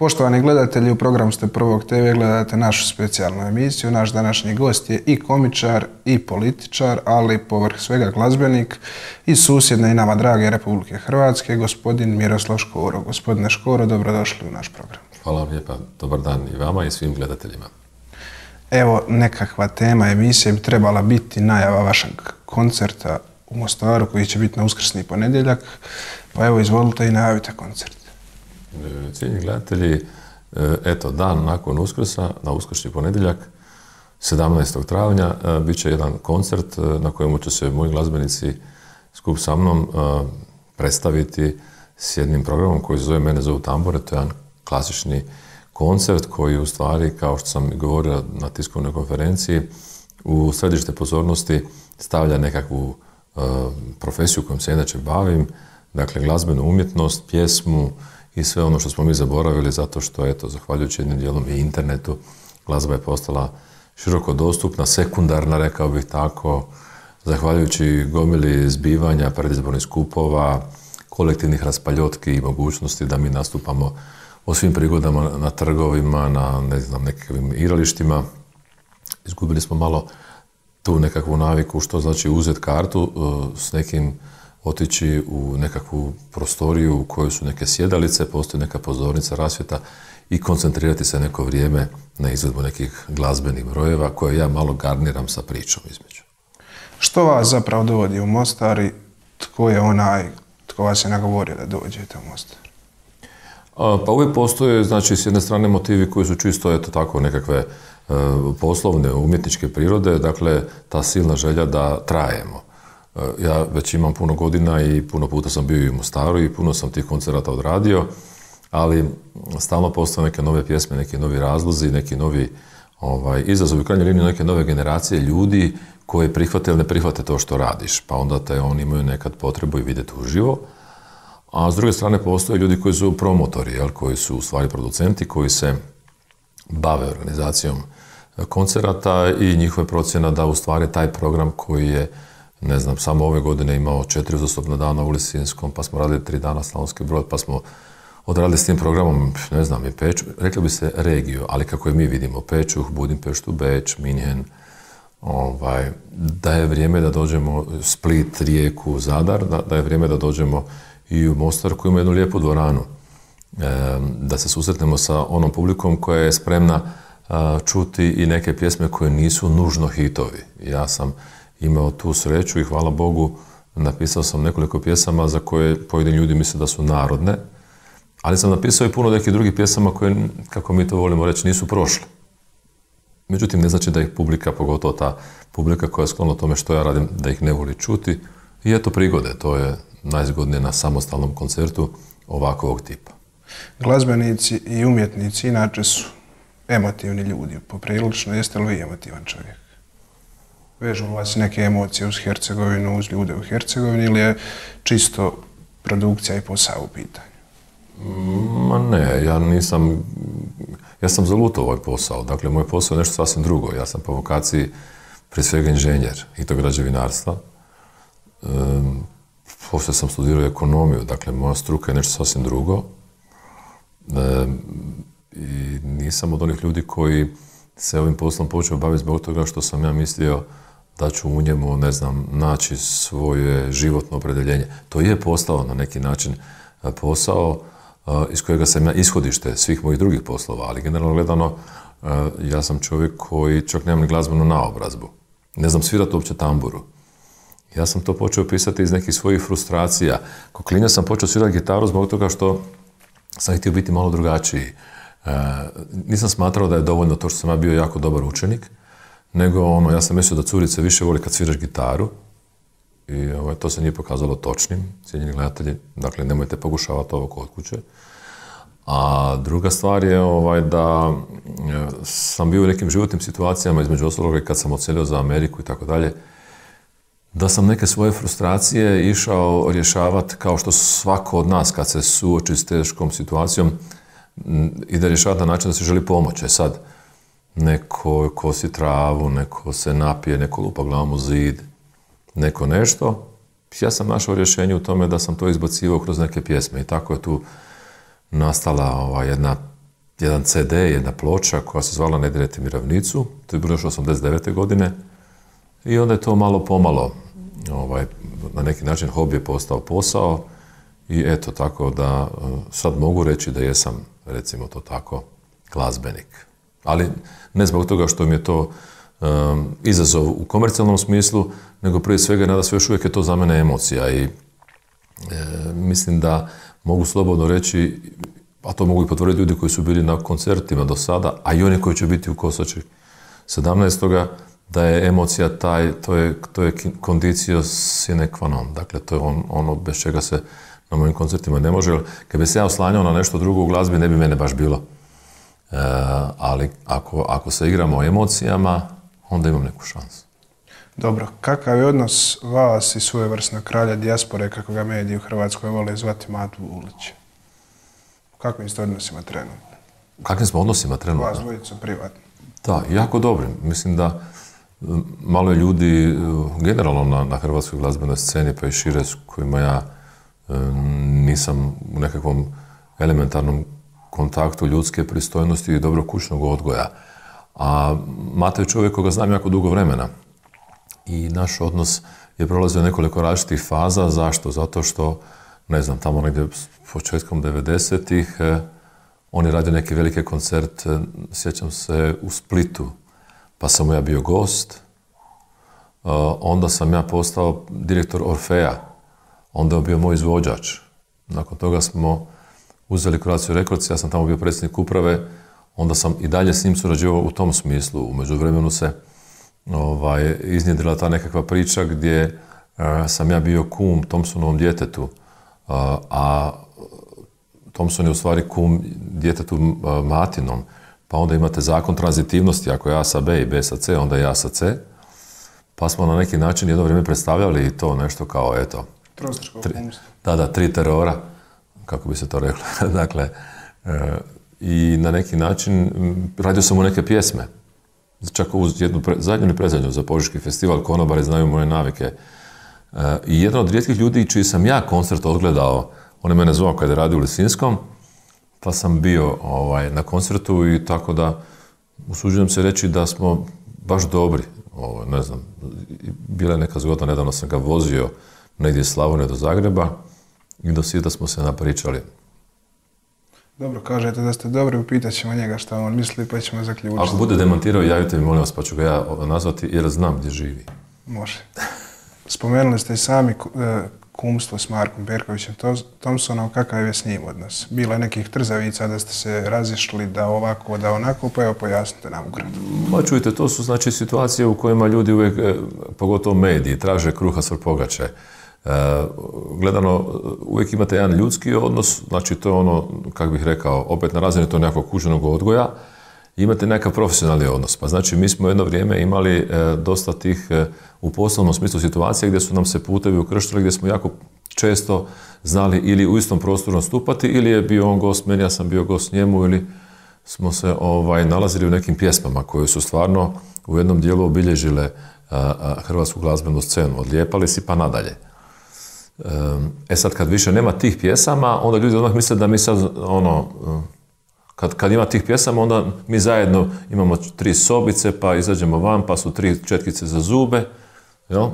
Poštovani gledatelji, u programu ste Prvog TV, gledate našu specijalnu emisiju. Naš današnji gost je i komičar i političar, ali povrh svega glazbenik i susjedne i nama drage Republike Hrvatske, gospodin Miroslav Škoro. Gospodine Škoro, dobrodošli u naš program. Hvala vam lijepa, dobar dan i vama i svim gledateljima. Evo, nekakva tema emisije bi trebala biti najava vašeg koncerta u Mostaru koji će biti na uskrsni ponedjeljak. Pa evo, izvolite i najavite koncert. Cijenjeni gledatelji, e, eto, dan nakon Uskrsa, na Uskršnji ponedjeljak, 17. travnja, e, bit će jedan koncert e, na kojemu će se moji glazbenici skup sa mnom predstaviti s jednim programom koji se zove Mene zovu tambore, to je jedan klasični koncert koji u stvari, kao što sam govorio na tiskovnoj konferenciji, u središte pozornosti stavlja nekakvu profesiju kojom se inače bavim, dakle glazbenu umjetnost, pjesmu, i sve ono što smo mi zaboravili zato što, eto, zahvaljujući jednim dijelom i internetu, glazba je postala široko dostupna, sekundarna, rekao bih tako, zahvaljujući gomili zbivanja, predizbornih skupova, kolektivnih raspaljotki i mogućnosti da mi nastupamo o svim prigodama na trgovima, na ne znam, nekakvim igralištima. Izgubili smo malo tu nekakvu naviku što znači uzeti kartu e, s nekim otići u nekakvu prostoriju u kojoj su neke sjedalice, postoji neka pozornica rasvjeta i koncentrirati se neko vrijeme na izvedbu nekih glazbenih brojeva koje ja malo garniram sa pričom između. Što vas zapravo dovodi u Mostar i tko je onaj tko vas je nagovorio da dođete u Mostar? pa uvijek postoje, znači, s jedne strane motivi koji su čisto, eto tako, nekakve e, poslovne, umjetničke prirode, dakle, ta silna želja da trajemo. E, ja već imam puno godina i puno puta sam bio i u Mostaru i puno sam tih koncerata odradio, ali stalno postoje neke nove pjesme, neki novi razlozi, neki novi ovaj, izazovi, u krajnjoj neke nove generacije ljudi koje prihvate ili ne prihvate to što radiš, pa onda te oni imaju nekad potrebu i vidjeti uživo. A s druge strane postoje ljudi koji su promotori, koji su u stvari producenti, koji se bave organizacijom koncerata i njihova procjena da u stvari taj program koji je ne znam, samo ove godine imao četiri uzastopna dana u Lisinskom, pa smo radili tri dana Slavonski brod, pa smo odradili s tim programom, ne znam, je Peču, rekli bi se regiju, ali kako je mi vidimo, Pečuh, Budimpeštu, Beč, Minjen, ovaj, da je vrijeme da dođemo Split, Rijeku, Zadar, da, da je vrijeme da dođemo i u Mostar koji ima jednu lijepu dvoranu, da se susretnemo sa onom publikom koja je spremna čuti i neke pjesme koje nisu nužno hitovi. Ja sam imao tu sreću i hvala Bogu napisao sam nekoliko pjesama za koje pojedini ljudi misle da su narodne, ali sam napisao i puno nekih drugih pjesama koje, kako mi to volimo reći, nisu prošle. Međutim, ne znači da ih publika, pogotovo ta publika koja je sklona tome što ja radim, da ih ne voli čuti. I eto prigode, to je najzgodnije na samostalnom koncertu ovakvog tipa. Glazbenici i umjetnici inače su emotivni ljudi, poprilično. Jeste li vi emotivan čovjek? vežu vas neke emocije uz Hercegovinu, uz ljude u Hercegovini ili je čisto produkcija i posao u pitanju? Ma ne, ja nisam, ja sam zalutao ovaj posao, dakle moj posao je nešto sasvim drugo, ja sam po vokaciji prije svega inženjer i to građevinarstva. E, poslije sam studirao ekonomiju, dakle moja struka je nešto sasvim drugo. I nisam od onih ljudi koji se ovim poslom počeo baviti zbog toga što sam ja mislio da ću u njemu, ne znam, naći svoje životno opredeljenje. To je postao na neki način e, posao e, iz kojega sam ja ishodište svih mojih drugih poslova, ali generalno gledano e, ja sam čovjek koji čak nemam ni glazbenu naobrazbu. Ne znam svirati uopće tamburu. Ja sam to počeo pisati iz nekih svojih frustracija. Ko klinja sam počeo svirati gitaru zbog toga što sam htio biti malo drugačiji. Nisam smatrao da je dovoljno to što sam ja bio jako dobar učenik, nego ono, ja sam mislio da curice više voli kad sviraš gitaru i ovaj, to se nije pokazalo točnim, cijenjeni gledatelji, dakle nemojte pokušavati ovo kod kuće. A druga stvar je ovaj, da eh, sam bio u nekim životnim situacijama, između ostaloga kad sam odselio za Ameriku i tako dalje, da sam neke svoje frustracije išao rješavati kao što svako od nas kad se suoči s teškom situacijom mm, i da rješava na način da se želi pomoć. E sad, neko kosi travu, neko se napije, neko lupa glavom u zid, neko nešto. Ja sam našao rješenje u tome da sam to izbacivao kroz neke pjesme i tako je tu nastala ova jedna, jedan CD, jedna ploča koja se zvala Ne direti to je bilo još 89. godine i onda je to malo pomalo ovaj, na neki način hobi je postao posao i eto tako da eh, sad mogu reći da jesam recimo to tako glazbenik. Ali ne zbog toga što mi je to izazov u komercijalnom smislu, nego prije svega nada sve još uvijek je to za mene emocija i e, mislim da mogu slobodno reći, a to mogu i potvrditi ljudi koji su bili na koncertima do sada, a i oni koji će biti u Kosači 17. da je emocija taj, to je, to je kondicio sine qua non, dakle to je ono bez čega se na mojim koncertima ne može, jer kad bi se ja oslanjao na nešto drugo u glazbi ne bi mene baš bilo. E, ali ako, ako se igramo emocijama, onda imam neku šansu. Dobro, kakav je odnos vas i svojevrsnog kralja dijaspore, kako ga mediji u Hrvatskoj vole zvati Matu Ulić? U kakvim ste odnosima trenutno? U kakvim smo odnosima trenutno? Vas privatno. Da, jako dobro. Mislim da malo je ljudi e, generalno na, na hrvatskoj glazbenoj sceni, pa i šire s kojima ja e, nisam u nekakvom elementarnom kontaktu ljudske pristojnosti i dobro kućnog odgoja. A Mate je čovjek koga znam jako dugo vremena. I naš odnos je prolazio nekoliko različitih faza. Zašto? Zato što, ne znam, tamo negdje početkom 90-ih eh, on je radio neki velike koncert, eh, sjećam se, u Splitu. Pa sam mu ja bio gost. Eh, onda sam ja postao direktor Orfeja. Onda je bio moj izvođač. Nakon toga smo uzeli Croatia Records, ja sam tamo bio predsjednik uprave, onda sam i dalje s njim surađivao u tom smislu. U međuvremenu se ovaj, iznjedrila ta nekakva priča gdje eh, sam ja bio kum Thompsonovom djetetu, a, eh, a Thompson je u stvari kum djetetu eh, matinom. Pa onda imate zakon tranzitivnosti, ako je A sa B i B sa C, onda je A sa C. Pa smo na neki način jedno vrijeme predstavljali to nešto kao, eto... Tri, da, da, tri terora kako bi se to reklo. dakle, e, i na neki način radio sam mu neke pjesme. Čak uz jednu pre, zadnju i prezadnju za Požiški festival i znaju moje navike. E, I jedan od rijetkih ljudi čiji sam ja koncert odgledao, on je mene zvao kada je radio u Lisinskom, pa sam bio ovaj, na koncertu i tako da usuđujem se reći da smo baš dobri. ne znam, bila je neka zgodna, nedavno sam ga vozio negdje iz Slavonije do Zagreba i do da smo se napričali. Dobro, kažete da ste dobri, upitat ćemo njega šta on misli pa ćemo zaključiti. Ako bude demontirao, javite mi molim vas pa ću ga ja nazvati jer znam gdje živi. Može. Spomenuli ste i sami e, kumstvo s Markom Perkovićem Thompsonom, kakav je s njim odnos? Bilo je nekih trzavica da ste se razišli da ovako, da onako, pa evo pojasnite nam ukratko. Ma pa čujte, to su znači situacije u kojima ljudi uvijek, e, pogotovo mediji, traže kruha svoj Gledano, uvijek imate jedan ljudski odnos, znači to je ono, kako bih rekao, opet na razini to nekog kuženog odgoja, imate nekakav profesionalni odnos. Pa znači, mi smo jedno vrijeme imali e, dosta tih e, u poslovnom smislu situacija gdje su nam se putevi ukrštili, gdje smo jako često znali ili u istom prostoru nastupati, ili je bio on gost meni, ja sam bio gost njemu, ili smo se ovaj, nalazili u nekim pjesmama koje su stvarno u jednom dijelu obilježile hrvatsku glazbenu scenu, odlijepali si pa nadalje. E, e sad kad više nema tih pjesama, onda ljudi odmah misle da mi sad ono, kad, kad ima tih pjesama, onda mi zajedno imamo tri sobice, pa izađemo van, pa su tri četkice za zube, jel?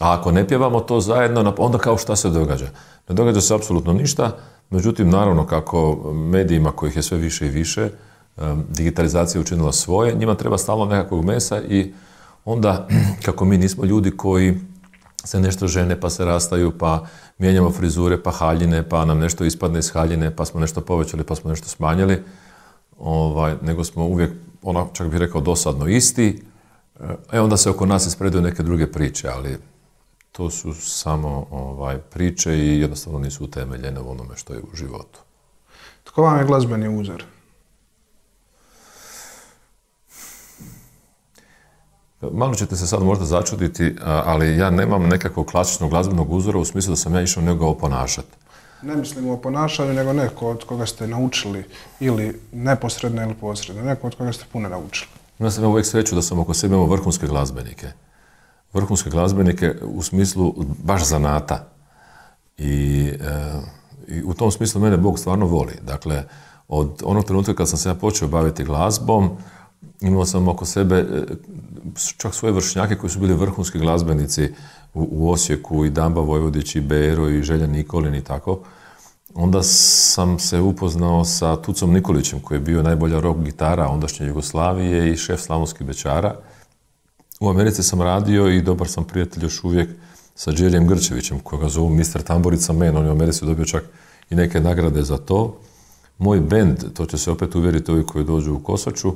A ako ne pjevamo to zajedno, onda kao šta se događa? Ne događa se apsolutno ništa, međutim, naravno, kako medijima kojih je sve više i više, e, digitalizacija učinila svoje, njima treba stalno nekakvog mesa i onda, kako mi nismo ljudi koji se nešto žene, pa se rastaju, pa mijenjamo frizure, pa haljine, pa nam nešto ispadne iz haljine, pa smo nešto povećali, pa smo nešto smanjili. Ovaj, nego smo uvijek, onako čak bih rekao, dosadno isti. E, e onda se oko nas ispreduju neke druge priče, ali to su samo ovaj, priče i jednostavno nisu utemeljene u onome što je u životu. Tko vam je glazbeni uzor? Malo ćete se sad možda začuditi, ali ja nemam nekakvog klasičnog glazbenog uzora u smislu da sam ja išao nego oponašati. Ne mislimo o ponašanju, nego neko od koga ste naučili ili neposredno ili posredno, neko od koga ste puno naučili. Ja sam uvijek sreću da sam oko sebe imao vrhunske glazbenike. Vrhunske glazbenike u smislu baš zanata. I, e, i u tom smislu mene Bog stvarno voli. Dakle, od onog trenutka kad sam se ja počeo baviti glazbom, imao sam oko sebe e, čak svoje vršnjake koji su bili vrhunski glazbenici u, Osijeku i Damba Vojvodić i Bero i Želja Nikolin i tako. Onda sam se upoznao sa Tucom Nikolićem koji je bio najbolja rock gitara ondašnje Jugoslavije i šef Slavonskih bečara. U Americi sam radio i dobar sam prijatelj još uvijek sa Đeljem Grčevićem koga zovu Mr. Tamborica Man, On je u Americi dobio čak i neke nagrade za to. Moj bend, to će se opet uvjeriti ovi koji dođu u Kosaču,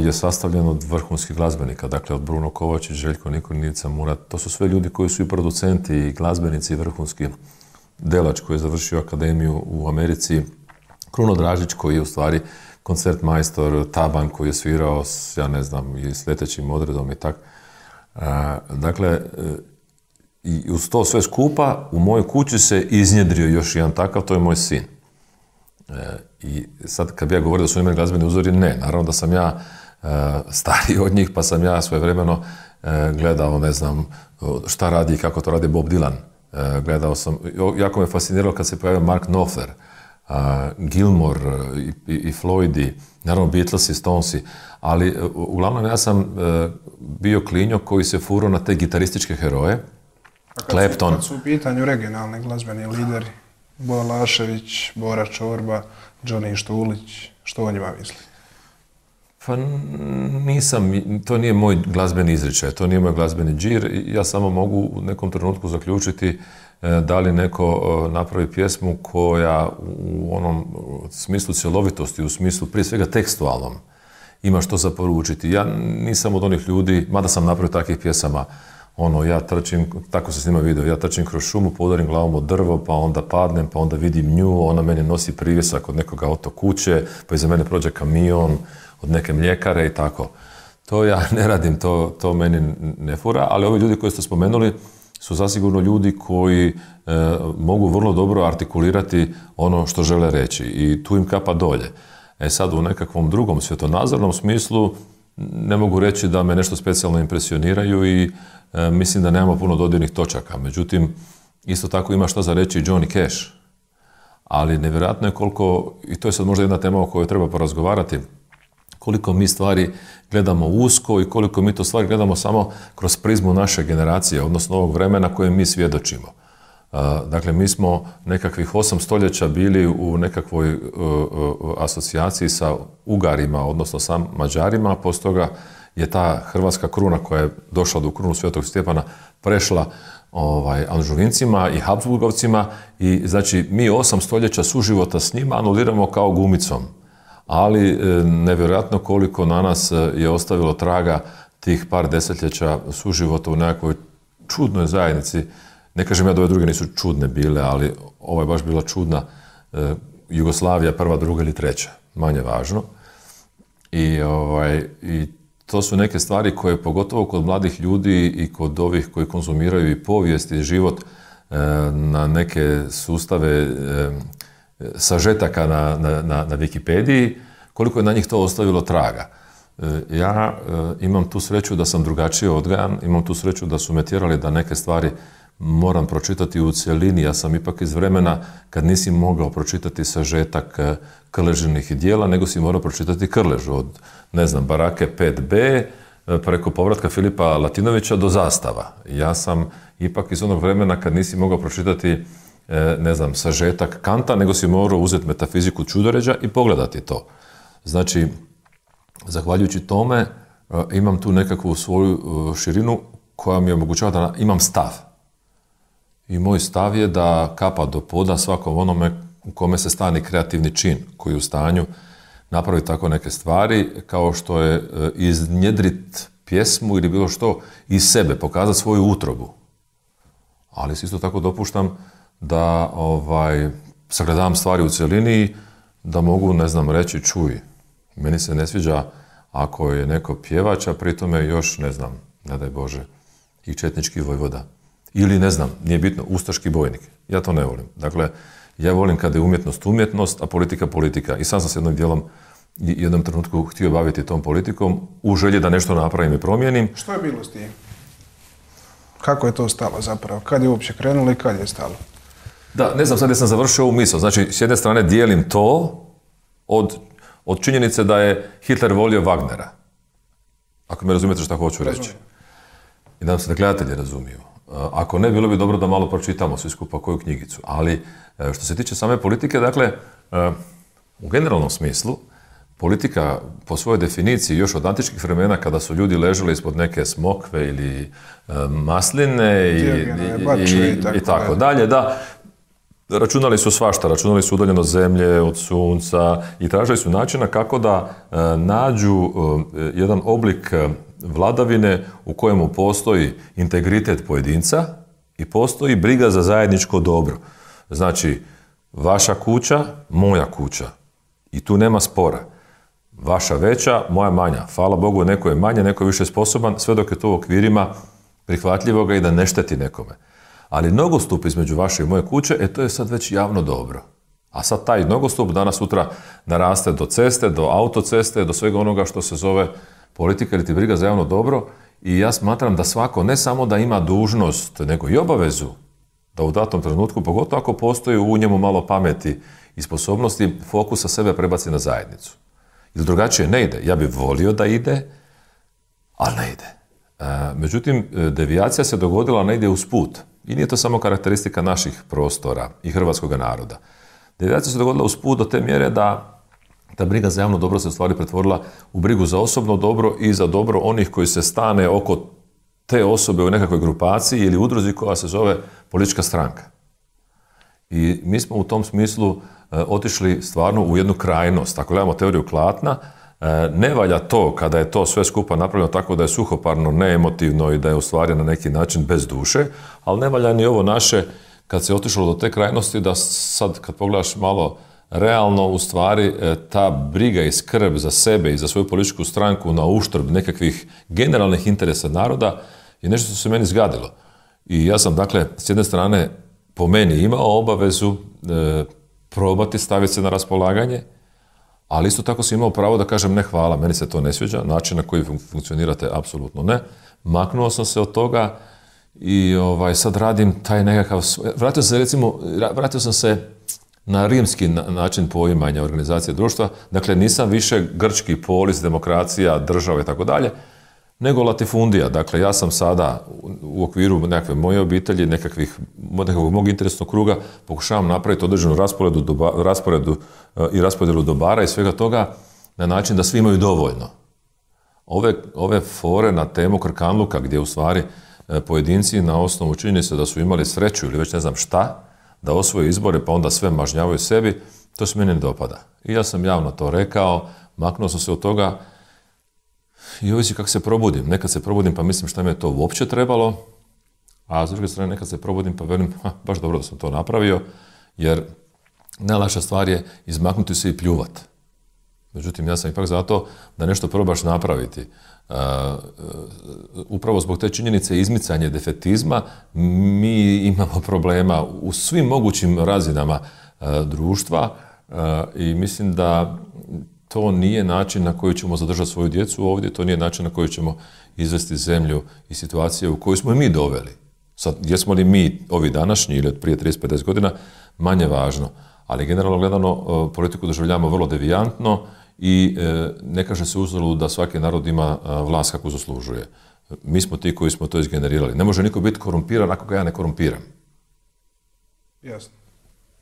je sastavljen od vrhunskih glazbenika, dakle od Bruno Kovačić, Željko Nikolinica, Murat, to su sve ljudi koji su i producenti i glazbenici i vrhunski Delač koji je završio akademiju u Americi, Kruno Dražić koji je u stvari koncert majstor, Taban koji je svirao, s, ja ne znam, i s letećim odredom i tak. E, dakle, e, i uz to sve skupa u mojoj kući se iznjedrio još jedan takav, to je moj sin. E, i sad kad bi ja govorio da su meni glazbeni uzori, ne, naravno da sam ja e, stariji od njih, pa sam ja svojevremeno vremeno gledao, ne znam, šta radi i kako to radi Bob Dylan. E, gledao sam, jako me fasciniralo kad se pojavio Mark Knopfler, e, Gilmore i, Floydi, naravno Beatles i Stonesi, ali uglavnom ja sam bio klinjo koji se furo na te gitarističke heroje, Kleton... kad Su, u pitanju regionalni glazbeni lideri, Bo Lašević, Bora Čorba, Johnny Štulić, što o njima misli? Pa nisam, to nije moj glazbeni izričaj, to nije moj glazbeni džir. Ja samo mogu u nekom trenutku zaključiti e, da li neko e, napravi pjesmu koja u onom smislu cjelovitosti, u smislu prije svega tekstualnom, ima što zaporučiti. Ja nisam od onih ljudi, mada sam napravio takvih pjesama, ono, ja trčim, tako se snima video, ja trčim kroz šumu, podarim glavom od drvo, pa onda padnem, pa onda vidim nju, ona meni nosi privjesak od nekoga auto kuće, pa iza mene prođe kamion od neke mljekare i tako. To ja ne radim, to, to meni ne fura, ali ovi ljudi koji ste spomenuli su zasigurno ljudi koji e, mogu vrlo dobro artikulirati ono što žele reći i tu im kapa dolje. E sad u nekakvom drugom svjetonazornom smislu ne mogu reći da me nešto specijalno impresioniraju i E, mislim da nemamo puno dodirnih točaka. Međutim, isto tako ima što za reći Johnny Cash. Ali nevjerojatno je koliko, i to je sad možda jedna tema o kojoj treba porazgovarati, koliko mi stvari gledamo usko i koliko mi to stvari gledamo samo kroz prizmu naše generacije, odnosno ovog vremena koje mi svjedočimo. E, dakle, mi smo nekakvih osam stoljeća bili u nekakvoj e, asocijaciji sa Ugarima, odnosno sa Mađarima, a postoga je ta hrvatska kruna koja je došla do krunu Svetog Stjepana prešla ovaj, Anžuvincima i Habsburgovcima i znači mi osam stoljeća suživota s njima anuliramo kao gumicom. Ali e, nevjerojatno koliko na nas e, je ostavilo traga tih par desetljeća suživota u nekoj čudnoj zajednici. Ne kažem ja da ove druge nisu čudne bile, ali ova je baš bila čudna. E, Jugoslavija prva, druga ili treća, manje važno. I, ovaj, i to su neke stvari koje pogotovo kod mladih ljudi i kod ovih koji konzumiraju i povijest i život e, na neke sustave e, sažetaka na, na, Wikipediji, koliko je na njih to ostavilo traga. E, ja imam tu sreću da sam drugačije odgajan, imam tu sreću da su me tjerali da neke stvari moram pročitati u cjelini. Ja sam ipak iz vremena kad nisi mogao pročitati sažetak eh, krležinih dijela, nego si morao pročitati krlež od, ne znam, barake 5b, eh, preko povratka Filipa Latinovića do zastava. Ja sam ipak iz onog vremena kad nisi mogao pročitati eh, ne znam, sažetak Kanta, nego si morao uzeti metafiziku čudoređa i pogledati to. Znači, zahvaljujući tome, imam tu nekakvu svoju širinu koja mi omogućava da imam stav. I moj stav je da kapa do poda svakom onome u kome se stani kreativni čin koji je u stanju napraviti tako neke stvari, kao što je e, iznjedrit pjesmu ili bilo što iz sebe, pokazati svoju utrobu. Ali se isto tako dopuštam da ovaj, sagledam stvari u cjelini da mogu, ne znam, reći čuj. Meni se ne sviđa ako je neko pjevač, a pri još, ne znam, ne daj Bože, i četnički vojvoda ili ne znam, nije bitno, ustaški bojnik. Ja to ne volim. Dakle, ja volim kada je umjetnost umjetnost, a politika politika. I sam sam se jednom dijelom i jednom trenutku htio baviti tom politikom u želji da nešto napravim i promijenim. Što je bilo s tim? Kako je to stalo zapravo? Kad je uopće krenulo i kad je stalo? Da, ne znam, sad sam završio ovu misao. Znači, s jedne strane dijelim to od, od činjenice da je Hitler volio Wagnera. Ako me razumijete što hoću reći. I da se da gledatelji razumiju. Eh, ako ne, bilo bi dobro da malo pročitamo svi skupa koju knjigicu. Ali eh, što se tiče same politike, dakle, eh, u generalnom smislu, politika po svojoj definiciji još od antičkih vremena kada su ljudi ležali ispod neke smokve ili masline i, i, i tako dalje, da, računali su svašta, računali su udaljenost zemlje od sunca i tražili su načina kako da nađu jedan oblik vladavine u kojemu postoji integritet pojedinca i postoji briga za zajedničko dobro. Znači, vaša kuća, moja kuća. I tu nema spora. Vaša veća, moja manja. Hvala Bogu, neko je manje, neko je više sposoban, sve dok je to u okvirima prihvatljivoga i da ne šteti nekome. Ali nogostup između vaše i moje kuće, e to je sad već javno dobro. A sad taj nogostup danas sutra naraste do ceste, do autoceste, do svega onoga što se zove politika ili ti briga za javno dobro i ja smatram da svako ne samo da ima dužnost, nego i obavezu da u datom trenutku, pogotovo ako postoji u njemu malo pameti i sposobnosti, fokusa sebe prebaci na zajednicu. Ili drugačije ne ide. Ja bih volio da ide, ali ne ide. E, međutim, e, devijacija se dogodila negdje usput. I nije to samo karakteristika naših prostora i hrvatskog naroda. Devijacija se dogodila usput do te mjere da ta briga za javno dobro se u stvari pretvorila u brigu za osobno dobro i za dobro onih koji se stane oko te osobe u nekakvoj grupaciji ili udruzi koja se zove politička stranka. I mi smo u tom smislu e, otišli stvarno u jednu krajnost. Ako gledamo teoriju klatna, e, ne valja to kada je to sve skupa napravljeno tako da je suhoparno, neemotivno i da je u stvari na neki način bez duše, ali ne valja ni ovo naše kad se otišlo do te krajnosti da sad kad pogledaš malo realno u stvari e, ta briga i skrb za sebe i za svoju političku stranku na uštrb nekakvih generalnih interesa naroda je nešto što se meni zgadilo. I ja sam dakle s jedne strane po meni imao obavezu e, probati staviti se na raspolaganje, ali isto tako sam imao pravo da kažem ne hvala, meni se to ne sviđa, način na koji funkcionirate apsolutno ne. Maknuo sam se od toga i ovaj, sad radim taj nekakav... Vratio sam se recimo, vratio sam se na rimski način poimanja organizacije društva, dakle nisam više grčki polis, demokracija, država i tako dalje, nego latifundija. Dakle, ja sam sada u okviru nekakve moje obitelji, nekakvih, nekakvog mog interesnog kruga, pokušavam napraviti određenu rasporedu, rasporedu e, i raspodjelu dobara i svega toga na način da svi imaju dovoljno. Ove, ove fore na temu krkanluka, gdje u stvari e, pojedinci na osnovu se da su imali sreću ili već ne znam šta, da osvoje izbore pa onda sve mažnjavaju sebi, to se mi ne dopada. I ja sam javno to rekao, maknuo sam se od toga i ovisi kako se probudim. Nekad se probudim pa mislim šta mi je to uopće trebalo, a s druge strane nekad se probudim pa velim ha, baš dobro da sam to napravio, jer najlaša stvar je izmaknuti se i pljuvati. Međutim, ja sam ipak zato da nešto probaš napraviti. E, e, upravo zbog te činjenice izmicanje defetizma mi imamo problema u svim mogućim razinama e, društva i mislim da to nije način na koji ćemo zadržati svoju djecu ovdje, to nije način na koji ćemo izvesti zemlju i situacije u koju smo mi doveli. Sad, jesmo li mi ovi današnji ili od prije 30-50 godina, manje važno. Ali generalno gledano, politiku doživljamo vrlo devijantno, i e, ne kaže se uzoru da svaki narod ima e, vlast kako zaslužuje. Mi smo ti koji smo to izgenerirali. Ne može niko biti korumpiran ako ga ja ne korumpiram. Jasno.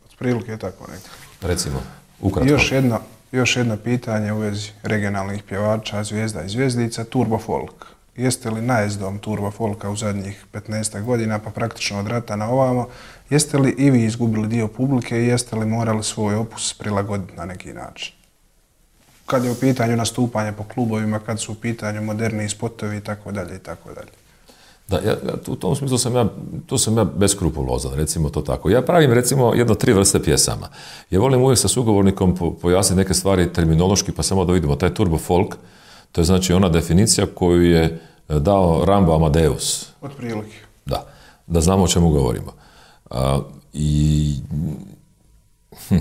Od prilike je tako nekako. Recimo, ukratko. Još jedno, još jedno pitanje u vezi regionalnih pjevača, zvijezda i zvijezdica, Turbo Folk. Jeste li najezdom Turbo Folka u zadnjih 15 godina, pa praktično od rata na ovamo, jeste li i vi izgubili dio publike i jeste li morali svoj opus prilagoditi na neki način? kad je u pitanju nastupanje po klubovima, kad su u pitanju moderni spotovi i tako dalje i tako dalje. Da, ja, u tom smislu sam ja, tu sam ja beskrupulozan, recimo to tako. Ja pravim recimo jedno tri vrste pjesama. Ja volim uvijek sa sugovornikom pojasniti neke stvari terminološki, pa samo da vidimo. Taj turbo folk, to je znači ona definicija koju je e, dao Rambo Amadeus. Od prilike. Da, da znamo o čemu govorimo. I... Hm,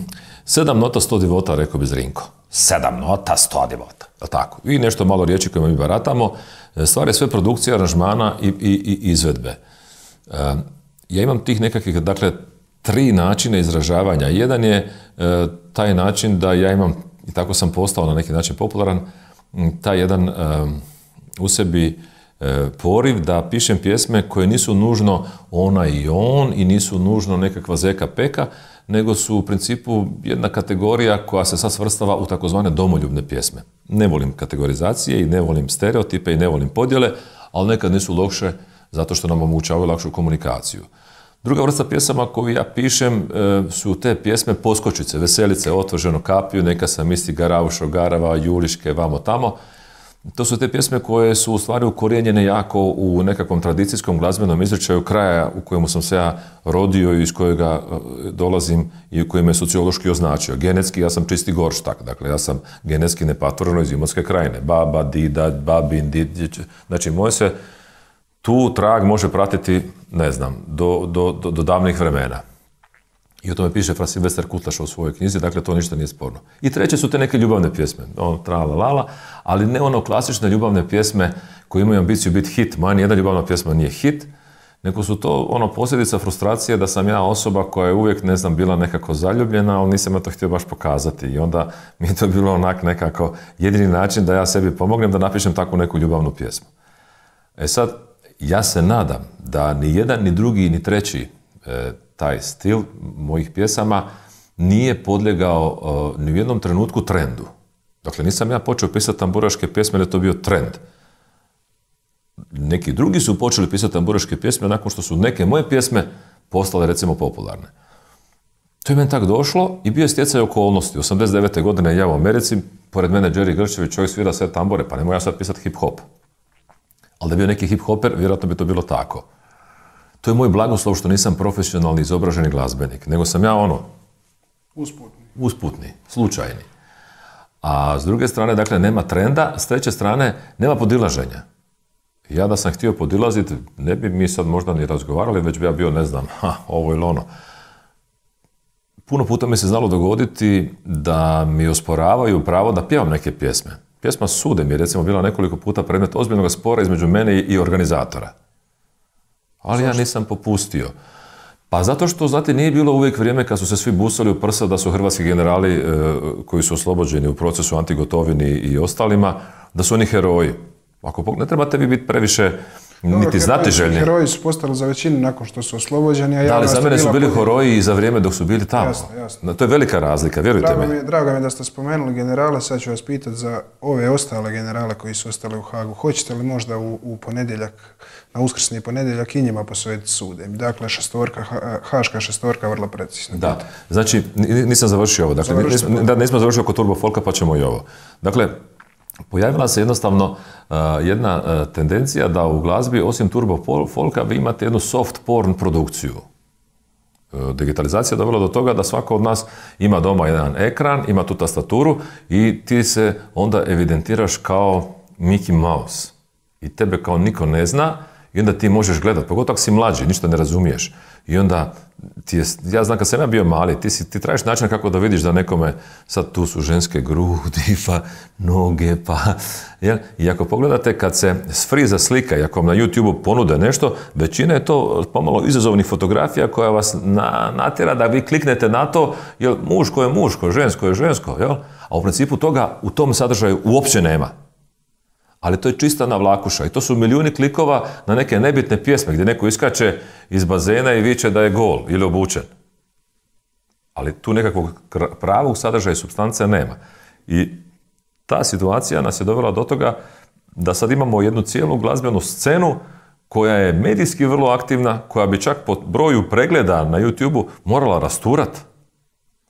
sedam nota sto divota, rekao bi Zrinko sedam nota, sto divota. Tako. I nešto malo riječi kojima mi baratamo. E, stvar je sve produkcija, aranžmana i, izvedbe. E, ja imam tih nekakvih, dakle, tri načina izražavanja. Jedan je e, taj način da ja imam, i tako sam postao na neki način popularan, taj jedan u sebi poriv da pišem pjesme koje nisu nužno ona i on i nisu nužno nekakva zeka peka, nego su u principu jedna kategorija koja se sad svrstava u takozvane domoljubne pjesme. Ne volim kategorizacije i ne volim stereotipe i ne volim podjele, ali nekad nisu lokše zato što nam omogućavaju lakšu komunikaciju. Druga vrsta pjesama koju ja pišem e, su te pjesme poskočice, veselice, Otvrženo kapiju, neka sam isti garavšo, garava, juliške, vamo tamo, to su te pjesme koje su u stvari ukorijenjene jako u nekakvom tradicijskom glazbenom izričaju kraja u kojemu sam se ja rodio i iz kojega e, dolazim i u kojem je sociološki označio. Genetski ja sam čisti gorštak, dakle ja sam genetski nepatvrno iz Imotske krajine. Baba, dida, babin, didić, znači moj se tu trag može pratiti, ne znam, do, do davnih vremena. I o tome piše Fran Silvestar Kutlaš u svojoj knjizi, dakle to ništa nije sporno. I treće su te neke ljubavne pjesme, ono tra la, ali ne ono klasične ljubavne pjesme koje imaju ambiciju biti hit. Moja jedna ljubavna pjesma nije hit, nego su to ono posljedica frustracije da sam ja osoba koja je uvijek, ne znam, bila nekako zaljubljena, ali nisam ja to htio baš pokazati. I onda mi je to bilo onak nekako jedini način da ja sebi pomognem da napišem takvu neku ljubavnu pjesmu. E sad, ja se nadam da ni jedan, ni drugi, ni treći e, taj stil mojih pjesama nije podlegao e, ni u jednom trenutku trendu. Dakle, nisam ja počeo pisati tamburaške pjesme, jer je to bio trend. Neki drugi su počeli pisati tamburaške pjesme nakon što su neke moje pjesme postale, recimo, popularne. To je meni tako došlo i bio je stjecaj okolnosti. 89. godine ja u Americi, pored mene Jerry Grčević, čovjek svira sve tambore, pa ne mogu ja sad pisati hip-hop. Ali da je bio neki hip-hoper, vjerojatno bi to bilo tako. To je moj blagoslov što nisam profesionalni izobraženi glazbenik, nego sam ja ono... Usputni. Usputni, slučajni. A s druge strane, dakle, nema trenda, s treće strane, nema podilaženja. Ja da sam htio podilaziti, ne bi mi sad možda ni razgovarali, već bi ja bio, ne znam, ha, ovo ili ono. Puno puta mi se znalo dogoditi da mi osporavaju pravo da pjevam neke pjesme. Pjesma Sude mi je recimo bila nekoliko puta predmet ozbiljnog spora između mene i organizatora ali ja nisam popustio. Pa zato što, znate, nije bilo uvijek vrijeme kad su se svi busali u prsa da su hrvatski generali e, koji su oslobođeni u procesu Antigotovini i ostalima, da su oni heroji. Ako ne trebate vi biti previše niti znate željni. Heroji su postali za većinu nakon što su oslobođeni, a ja... Da, ali za mene su bili heroji i za vrijeme dok su bili tamo. Jasno, jasno. To je velika razlika, vjerujte mi. Je, drago mi je da ste spomenuli generale, sad ću vas pitati za ove ostale generale koji su ostali u Hagu. Hoćete li možda u, u ponedjeljak, na uskrsni ponedjeljak i njima posvetiti sudem? Dakle, šestorka, haška šestorka, vrlo precizno Da, znači, nisam završio ovo. Dakle, nismo da, završio oko Turbo Folka, pa ćemo i ovo. Dakle, Pojavila se jednostavno e, jedna e, tendencija da u glazbi, osim turbo folka, vi imate jednu soft porn produkciju. E, digitalizacija je dovela do toga da svako od nas ima doma jedan ekran, ima tu tastaturu i ti se onda evidentiraš kao Mickey Mouse. I tebe kao niko ne zna i onda ti možeš gledati, pogotovo ako si mlađi, ništa ne razumiješ. I onda ti je, ja znam kad sam ja bio mali, ti, si, ti tražiš način kako da vidiš da nekome, sad tu su ženske grudi, pa noge, pa... Jel? I ako pogledate kad se sfriza slika i ako vam na YouTube ponude nešto, većina je to pomalo izazovnih fotografija koja vas na, natjera da vi kliknete na to, jel muško je muško, žensko je žensko, jel? A u principu toga u tom sadržaju uopće nema ali to je čista navlakuša i to su milijuni klikova na neke nebitne pjesme gdje neko iskače iz bazena i viče da je gol ili obučen. Ali tu nekakvog pravog sadržaja i substance nema. I ta situacija nas je dovela do toga da sad imamo jednu cijelu glazbenu scenu koja je medijski vrlo aktivna, koja bi čak po broju pregleda na YouTube-u morala rasturat,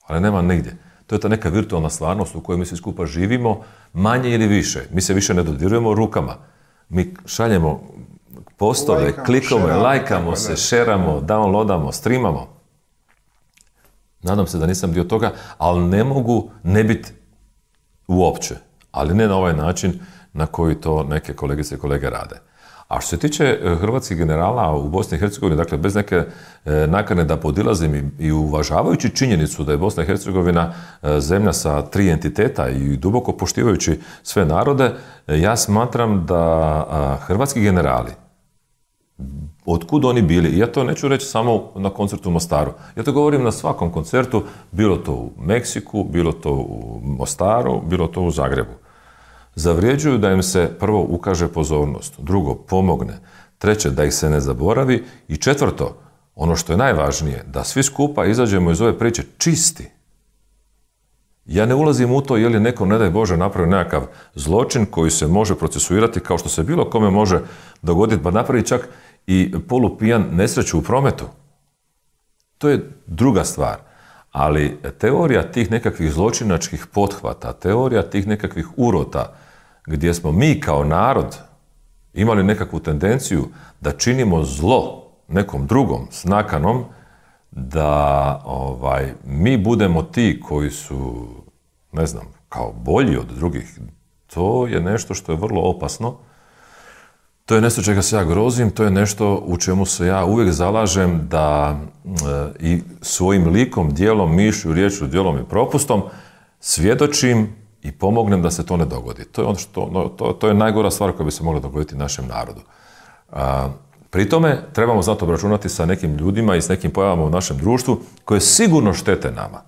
ali nema nigdje. To je ta neka virtualna stvarnost u kojoj mi svi skupa živimo, manje ili više. Mi se više ne dodirujemo rukama. Mi šaljemo postove, klikamo, lajkamo se, šeramo, downloadamo, streamamo. Nadam se da nisam dio toga, ali ne mogu ne biti uopće. Ali ne na ovaj način na koji to neke kolegice i kolege rade. A što se tiče e, hrvatskih generala u Bosni i Hercegovini, dakle bez neke e, nakane da podilazim i uvažavajući činjenicu da je Bosna i Hercegovina e, zemlja sa tri entiteta i duboko poštivajući sve narode, ja smatram da hrvatski generali, otkud oni bili. Ja to neću reći samo na koncertu u Mostaru. Ja to govorim na svakom koncertu, bilo to u Meksiku, bilo to u Mostaru, bilo to u Zagrebu. Zavrijeđuju da im se prvo ukaže pozornost, drugo pomogne, treće da ih se ne zaboravi i četvrto, ono što je najvažnije, da svi skupa izađemo iz ove priče čisti. Ja ne ulazim u to je li neko, ne daj Bože, napravio nekakav zločin koji se može procesuirati kao što se bilo kome može dogoditi, pa napravi čak i polupijan nesreću u prometu. To je druga stvar. Ali teorija tih nekakvih zločinačkih pothvata, teorija tih nekakvih urota, gdje smo mi kao narod imali nekakvu tendenciju da činimo zlo nekom drugom, snakanom da ovaj, mi budemo ti koji su, ne znam, kao bolji od drugih, to je nešto što je vrlo opasno to je nešto čega se ja grozim, to je nešto u čemu se ja uvijek zalažem da e, i svojim likom, dijelom, mišlju, riječju, dijelom i propustom svjedočim i pomognem da se to ne dogodi. To je, ono to, je najgora stvar koja bi se mogla dogoditi našem narodu. pri tome trebamo zato obračunati sa nekim ljudima i s nekim pojavama u našem društvu koje sigurno štete nama.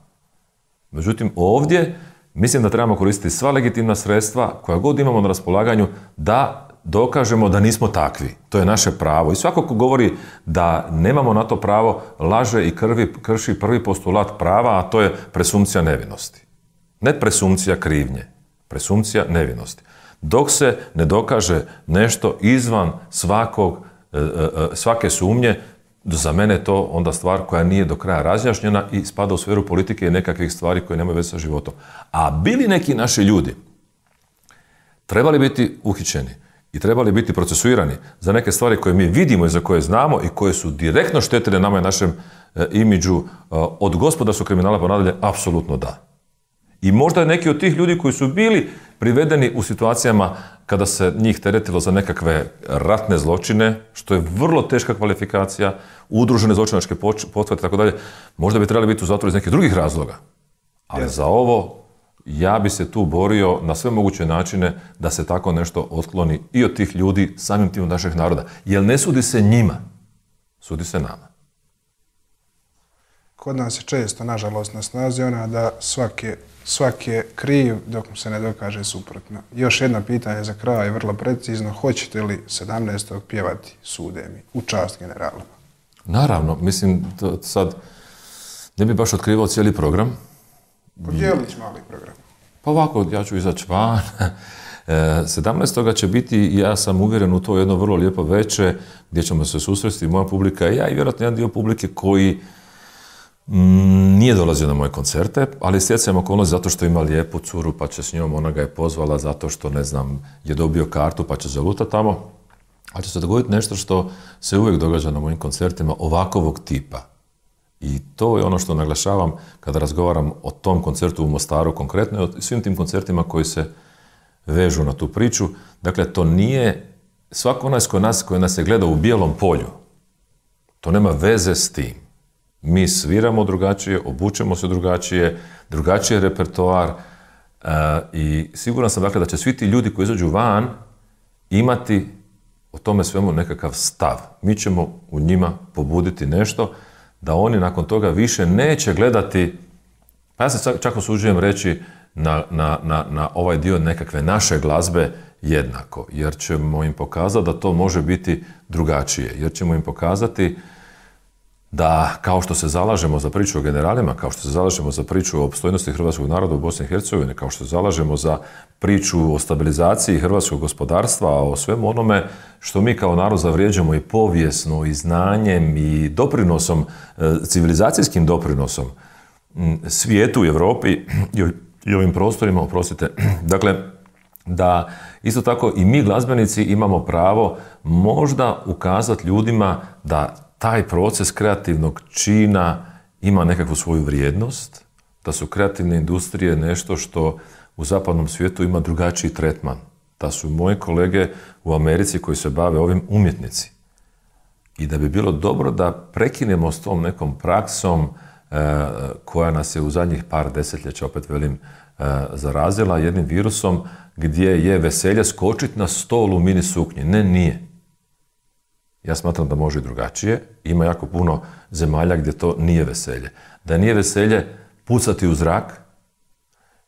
Međutim, ovdje mislim da trebamo koristiti sva legitimna sredstva koja god imamo na raspolaganju da dokažemo da nismo takvi. To je naše pravo. I svako ko govori da nemamo na to pravo, laže i krši prvi postulat prava, a to je presumpcija nevinosti. Ne presumpcija krivnje, presumpcija nevinosti. Dok se ne dokaže nešto izvan svakog, e, e, e, svake sumnje, za mene je to onda stvar koja nije do kraja razjašnjena i spada u sferu politike i nekakvih stvari koje nemaju veze sa životom. A bili neki naši ljudi trebali biti uhićeni, i trebali biti procesuirani za neke stvari koje mi vidimo i za koje znamo i koje su direktno štetile nama i našem e, imidžu e, od gospodarskog kriminala pa nadalje, apsolutno da. I možda neki od tih ljudi koji su bili privedeni u situacijama kada se njih teretilo za nekakve ratne zločine, što je vrlo teška kvalifikacija, udružene zločinačke potvore i tako dalje, možda bi trebali biti u zatvoru iz nekih drugih razloga. Ali za ovo ja bi se tu borio na sve moguće načine da se tako nešto otkloni i od tih ljudi, samim tim od našeg naroda. Jer ne sudi se njima, sudi se nama. Kod nas je često, nažalost, na snazi ona da svake svaki je kriv dok mu se ne dokaže suprotno. Još jedno pitanje za kraj, vrlo precizno. Hoćete li 17. pjevati sudemi u čast generalama? Naravno, mislim, sad ne bi baš otkrivao cijeli program, Podijelić mali ovaj program. Pa ovako, ja ću izaći van. 17. E, će biti, ja sam uvjeren u to jedno vrlo lijepo veče gdje ćemo se susresti, moja publika i ja i vjerojatno jedan dio publike koji mm, nije dolazio na moje koncerte, ali stjecajem okolnosti zato što ima lijepu curu pa će s njom, ona ga je pozvala zato što, ne znam, je dobio kartu pa će zaluta tamo. Ali će se dogoditi nešto što se uvijek događa na mojim koncertima ovakvog tipa. I to je ono što naglašavam kada razgovaram o tom koncertu u Mostaru konkretno i o svim tim koncertima koji se vežu na tu priču. Dakle, to nije svako onaj koji nas, koji nas je gleda u bijelom polju. To nema veze s tim. Mi sviramo drugačije, obučemo se drugačije, drugačiji je repertoar e, i siguran sam dakle da će svi ti ljudi koji izađu van imati o tome svemu nekakav stav. Mi ćemo u njima pobuditi nešto da oni nakon toga više neće gledati, pa ja se čak osuđujem reći na, na, na, na ovaj dio nekakve naše glazbe jednako, jer ćemo im pokazati da to može biti drugačije, jer ćemo im pokazati da kao što se zalažemo za priču o generalima, kao što se zalažemo za priču o opstojnosti hrvatskog naroda u Bosni i Hercegovini, kao što se zalažemo za priču o stabilizaciji hrvatskog gospodarstva, o svemu onome što mi kao narod zavrijeđamo i povijesno, i znanjem, i doprinosom, e, civilizacijskim doprinosom svijetu, Europi i ovim prostorima, oprostite. Dakle, da isto tako i mi glazbenici imamo pravo možda ukazati ljudima da taj proces kreativnog čina ima nekakvu svoju vrijednost, da su kreativne industrije nešto što u zapadnom svijetu ima drugačiji tretman. Da su moje kolege u Americi koji se bave ovim umjetnici. I da bi bilo dobro da prekinemo s tom nekom praksom e, koja nas je u zadnjih par desetljeća, opet velim, e, zarazila jednim virusom gdje je veselje skočiti na stol u mini suknji. Ne, nije. Ja smatram da može i drugačije. Ima jako puno zemalja gdje to nije veselje. Da nije veselje pucati u zrak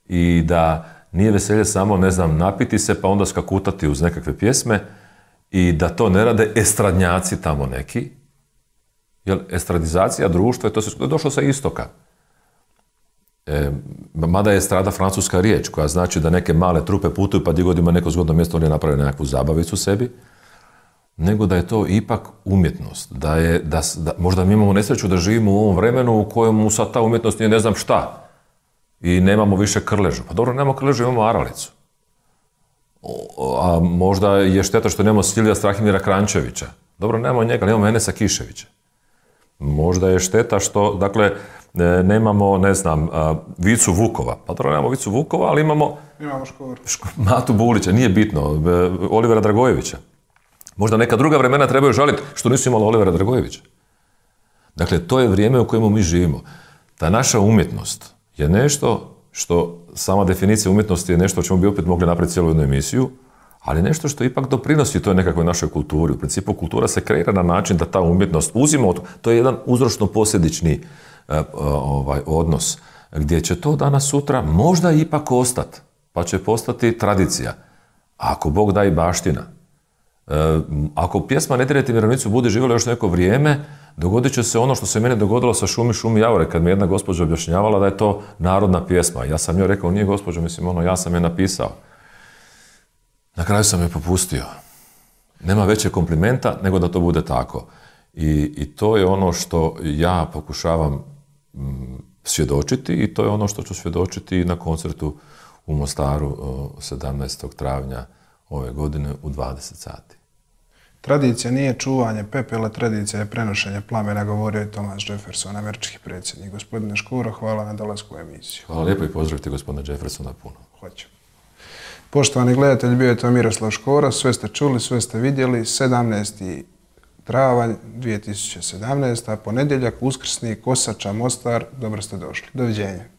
i da nije veselje samo, ne znam, napiti se pa onda skakutati uz nekakve pjesme i da to ne rade estradnjaci tamo neki. Jer estradizacija društva, to, je došlo sa istoka. E, mada je strada francuska riječ koja znači da neke male trupe putuju pa gdje god ima neko zgodno mjesto oni naprave nekakvu zabavicu sebi nego da je to ipak umjetnost. Da je, da, da, možda mi imamo nesreću da živimo u ovom vremenu u kojemu sad ta umjetnost nije ne znam šta. I nemamo više krležu. Pa dobro, nemamo krležu, imamo aralicu. A možda je šteta što nemamo Silja Strahimira Krančevića. Dobro, nemamo njega, nemamo imamo Enesa Kiševića. Možda je šteta što, dakle, e, nemamo, ne znam, Vicu Vukova. Pa dobro, nemamo Vicu Vukova, ali imamo... Imamo Matu Bulića, nije bitno. E, Olivera Dragojevića. Možda neka druga vremena trebaju žaliti što nisu imali Olivera Dragojevića. Dakle, to je vrijeme u kojemu mi živimo. Ta naša umjetnost je nešto što sama definicija umjetnosti je nešto o čemu bi opet mogli napraviti cijelu jednu emisiju, ali nešto što ipak doprinosi toj nekakvoj našoj kulturi. U principu kultura se kreira na način da ta umjetnost uzima, od... to je jedan uzročno-posljedični e, ovaj, odnos, gdje će to danas sutra možda ipak ostati, pa će postati tradicija. A ako Bog da i baština, E, ako pjesma Ne direti vjerovnicu bude živjela još neko vrijeme, dogodit će se ono što se mene dogodilo sa Šumi Šumi Javore, kad mi jedna gospođa objašnjavala da je to narodna pjesma. Ja sam joj rekao, nije gospođo, mislim, ono, ja sam je napisao. Na kraju sam je popustio. Nema većeg komplimenta nego da to bude tako. I, to je ono što ja pokušavam mm, svjedočiti i to je ono što ću svjedočiti na koncertu u Mostaru 17. E, travnja ove godine u 20 sati. Tradicija nije čuvanje pepela, tradicija je prenošenje plamena, govorio je Tomas Jefferson, američki predsjednik. Gospodine Škoro, hvala na dolasku u emisiju. Hvala lijepo i pozdravite gospodina Jeffersona puno. Hoću. Poštovani gledatelj, bio je to Miroslav Škoro, sve ste čuli, sve ste vidjeli, 17. travanj 2017. ponedjeljak, uskrsni, Kosača, Mostar, dobro ste došli. Doviđenja.